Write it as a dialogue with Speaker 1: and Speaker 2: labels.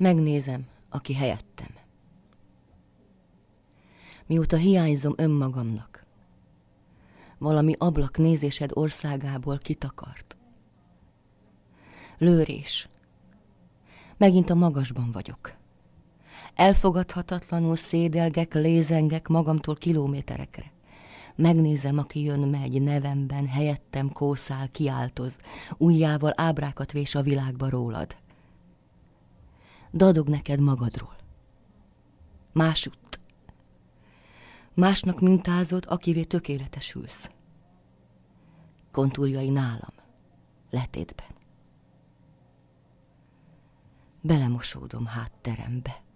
Speaker 1: megnézem, aki helyettem. Mióta hiányzom önmagamnak, valami ablak nézésed országából kitakart. Lőrés. Megint a magasban vagyok. Elfogadhatatlanul szédelgek, lézengek magamtól kilométerekre. Megnézem, aki jön, megy, nevemben, helyettem kószál, kiáltoz, ujjával ábrákat vés a világba rólad dadog neked magadról. Másutt. Másnak mintázod, akivé tökéletesülsz. Kontúrjai nálam, letétben. Belemosódom hátterembe.